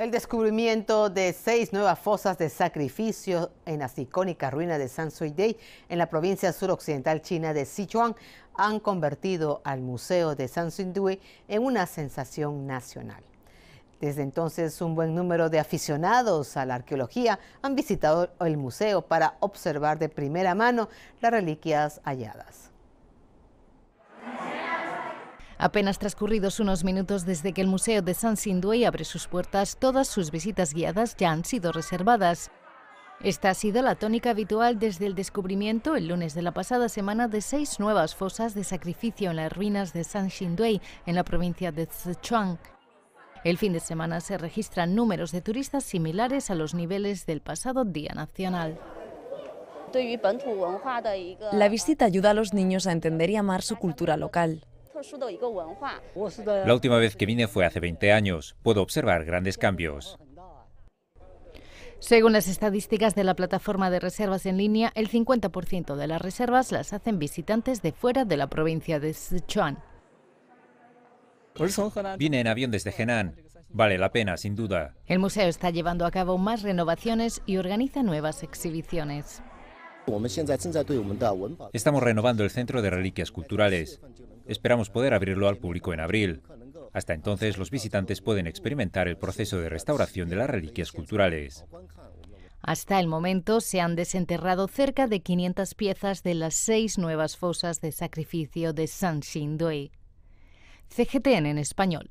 El descubrimiento de seis nuevas fosas de sacrificio en las icónicas ruinas de Dei en la provincia suroccidental china de Sichuan han convertido al Museo de Dei en una sensación nacional. Desde entonces, un buen número de aficionados a la arqueología han visitado el museo para observar de primera mano las reliquias halladas. Apenas transcurridos unos minutos desde que el Museo de San abre sus puertas, todas sus visitas guiadas ya han sido reservadas. Esta ha sido la tónica habitual desde el descubrimiento el lunes de la pasada semana de seis nuevas fosas de sacrificio en las ruinas de San en la provincia de Sichuan. El fin de semana se registran números de turistas similares a los niveles del pasado Día Nacional. La visita ayuda a los niños a entender y amar su cultura local. La última vez que vine fue hace 20 años. Puedo observar grandes cambios. Según las estadísticas de la plataforma de reservas en línea, el 50% de las reservas las hacen visitantes de fuera de la provincia de Sichuan. Vine en avión desde Henan. Vale la pena, sin duda. El museo está llevando a cabo más renovaciones y organiza nuevas exhibiciones. Estamos renovando el Centro de Reliquias Culturales. Esperamos poder abrirlo al público en abril. Hasta entonces, los visitantes pueden experimentar el proceso de restauración de las reliquias culturales. Hasta el momento se han desenterrado cerca de 500 piezas de las seis nuevas fosas de sacrificio de San CGTN en español.